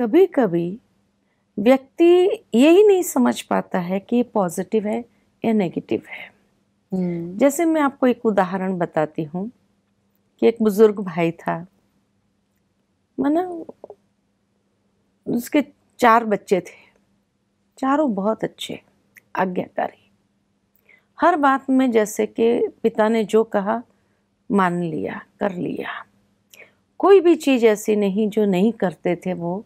कभी कभी व्यक्ति यही नहीं समझ पाता है कि ये पॉजिटिव है या नेगेटिव है hmm. जैसे मैं आपको एक उदाहरण बताती हूँ कि एक बुजुर्ग भाई था माना उसके चार बच्चे थे चारों बहुत अच्छे आज्ञाकारी हर बात में जैसे कि पिता ने जो कहा मान लिया कर लिया कोई भी चीज़ ऐसी नहीं जो नहीं करते थे वो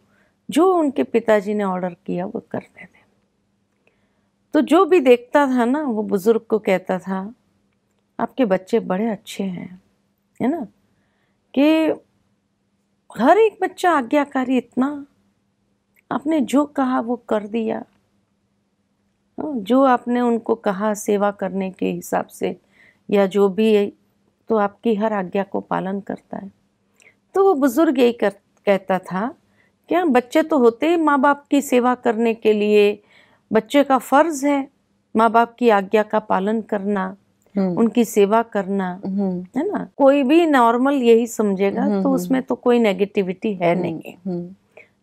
जो उनके पिताजी ने ऑर्डर किया वो करते थे तो जो भी देखता था ना वो बुज़ुर्ग को कहता था आपके बच्चे बड़े अच्छे हैं है ना कि हर एक बच्चा आज्ञाकारी इतना आपने जो कहा वो कर दिया हाँ, जो आपने उनको कहा सेवा करने के हिसाब से या जो भी है तो आपकी हर आज्ञा को पालन करता है तो वो बुज़ुर्ग यही कर कहता था क्या बच्चे तो होते ही माँ बाप की सेवा करने के लिए बच्चे का फर्ज है माँ बाप की आज्ञा का पालन करना हम्म। उनकी सेवा करना हम्म। है ना कोई भी नॉर्मल यही समझेगा हम्म, तो उसमें तो कोई नेगेटिविटी है नहीं है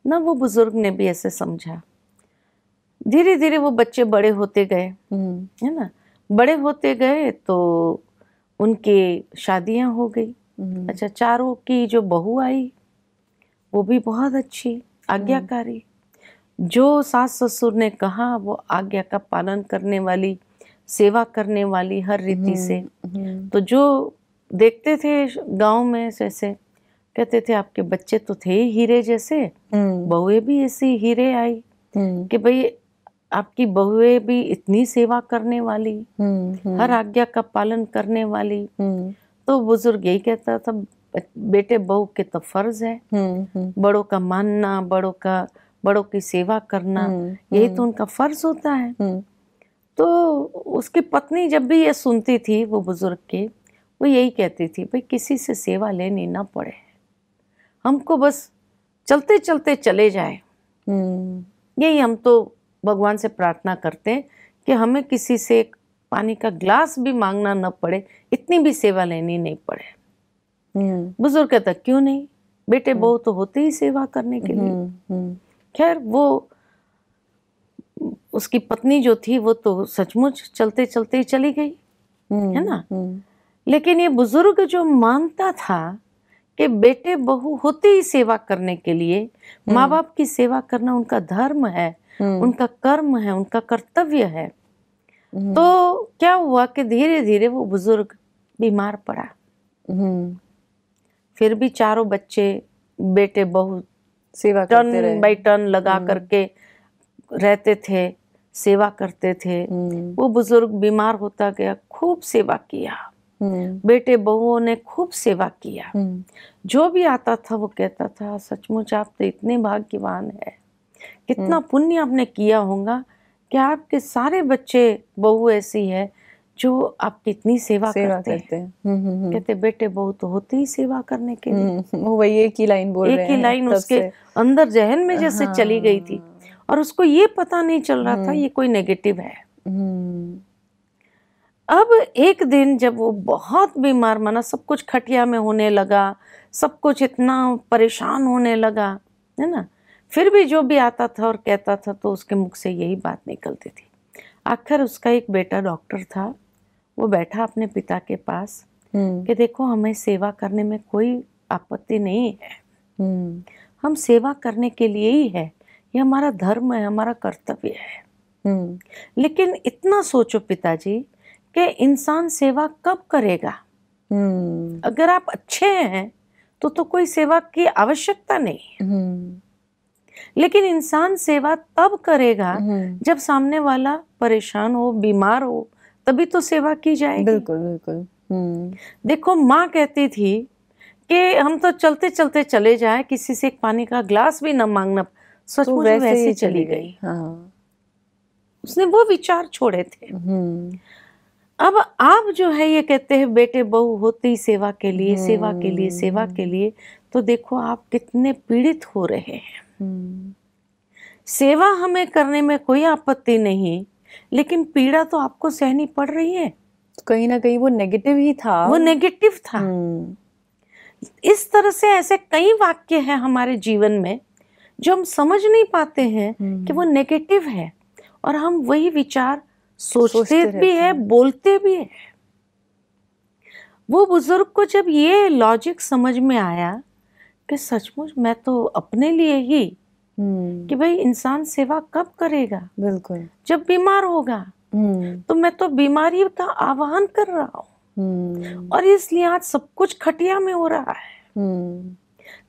ना वो बुजुर्ग ने भी ऐसे समझा धीरे धीरे वो बच्चे बड़े होते गए है ना बड़े होते गए तो उनके शादियां हो गई अच्छा चारों की जो बहू आई वो भी बहुत अच्छी आज्ञाकारी हम्म। जो सास ससुर ने कहा वो आज्ञा का पालन करने वाली सेवा करने वाली हर रीति से हम्म, हम्म। तो जो देखते थे गांव में जैसे कहते थे आपके बच्चे तो थे ही हीरे जैसे बहुए भी ऐसी हीरे आई कि भाई आपकी बहुए भी इतनी सेवा करने वाली हर आज्ञा का पालन करने वाली तो बुजुर्ग यही कहता था बेटे बहू के तो फर्ज है हम्म, हम्म। बड़ों का मानना बड़ों का बड़ों की सेवा करना हम्म, यही तो उनका फर्ज होता है तो उसकी पत्नी जब भी ये सुनती थी वो बुजुर्ग की वो यही कहती थी भाई किसी से सेवा लेनी ना पड़े हमको बस चलते चलते चले जाए यही हम तो भगवान से प्रार्थना करते हैं कि हमें किसी से पानी का ग्लास भी मांगना न पड़े इतनी भी सेवा लेनी नहीं पड़े हम्म। बुजुर्ग कहता क्यों नहीं बेटे हम्म। बहू तो होते ही सेवा करने के लिए हम्म, खैर वो उसकी पत्नी जो थी वो तो सचमुच चलते चलते ही चली गई है ना लेकिन ये बुजुर्ग जो मानता था कि बेटे बहू होते ही सेवा करने के लिए माँ बाप की सेवा करना उनका धर्म है उनका कर्म है उनका कर्तव्य है तो क्या हुआ कि धीरे धीरे वो बुजुर्ग बीमार पड़ा फिर भी चारों बच्चे बेटे बहु सेवा टर्न बाई टर्न लगा हम्म। करके रहते थे सेवा करते थे हम्म। वो बुजुर्ग बीमार होता गया खूब सेवा किया हम्म। बेटे बहुओं ने खूब सेवा किया जो भी आता था वो कहता था सचमुच आप तो इतने भाग्यवान है कितना पुण्य आपने किया होगा कि आपके सारे बच्चे बहु ऐसी है जो आपकी इतनी सेवा, सेवा करते, करते हैं हम्म, हम्म, हम्म। कहते बेटे बहुत तो होते ही सेवा करने के लिए वो वही एक ही लाइन बोल एक रहे ही लाइन उसके अंदर जहन में जैसे हाँ। चली गई थी और उसको ये पता नहीं चल रहा था ये कोई नेगेटिव है अब एक दिन जब वो बहुत बीमार माना सब कुछ खटिया में होने लगा सब कुछ इतना परेशान होने लगा है ना फिर भी जो भी आता था और कहता था तो उसके मुख से यही बात निकलती थी आखिर उसका एक बेटा डॉक्टर था वो बैठा अपने पिता के पास हम्म। कि देखो हमें सेवा करने में कोई आपत्ति नहीं है हम्म। हम सेवा करने के लिए ही है ये हमारा धर्म है हमारा कर्तव्य है हम्म। लेकिन इतना सोचो पिताजी कि इंसान सेवा कब करेगा अगर आप अच्छे हैं तो तो कोई सेवा की आवश्यकता नहीं लेकिन इंसान सेवा तब करेगा जब सामने वाला परेशान हो बीमार हो तभी तो सेवा की जाएगी बिल्कुल बिल्कुल हम्म। देखो माँ कहती थी कि हम तो चलते चलते चले जाए किसी से एक पानी का ग्लास भी ना मांगना सच तो वैसे, वैसे ही चली गई, हाँ। उसने वो विचार छोड़े थे हम्म। अब आप जो है ये कहते हैं बेटे बहु होती सेवा के लिए सेवा के लिए सेवा के हम्म। लिए तो देखो आप कितने पीड़ित हो रहे हैं सेवा हमें करने में कोई आपत्ति नहीं लेकिन पीड़ा तो आपको सहनी पड़ रही है कहीं ना कहीं वो नेगेटिव ही था वो नेगेटिव था हम्म। इस तरह से ऐसे कई वाक्य हैं हमारे जीवन में जो हम समझ नहीं पाते हैं हम्म। कि वो नेगेटिव है और हम वही विचार सोचते, सोचते भी है बोलते भी है वो बुजुर्ग को जब ये लॉजिक समझ में आया कि सचमुच मैं तो अपने लिए ही हम्म। कि भाई इंसान सेवा कब करेगा बिल्कुल जब बीमार होगा हम्म। तो मैं तो बीमारी का आह्वान कर रहा हूँ हम्म। और इसलिए आज सब कुछ खटिया में हो रहा है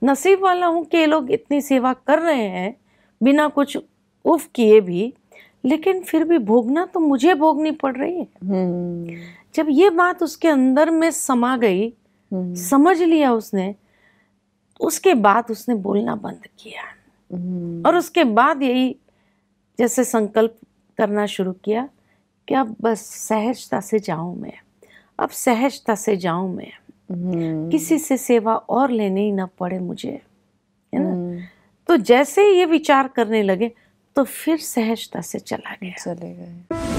नसीब वाला हूँ कि ये लोग इतनी सेवा कर रहे हैं बिना कुछ उफ किए भी लेकिन फिर भी भोगना तो मुझे भोगनी पड़ रही है जब ये बात उसके अंदर में समा गई समझ लिया उसने तो उसके बाद उसने बोलना बंद किया हम्म। और उसके बाद यही जैसे संकल्प करना शुरू किया कि अब बस सहजता से जाऊं मैं अब सहजता से जाऊं मैं हम्म। किसी से सेवा और लेने ही ना पड़े मुझे है ना हम्म। तो जैसे ये विचार करने लगे तो फिर सहजता से चला गया चले गए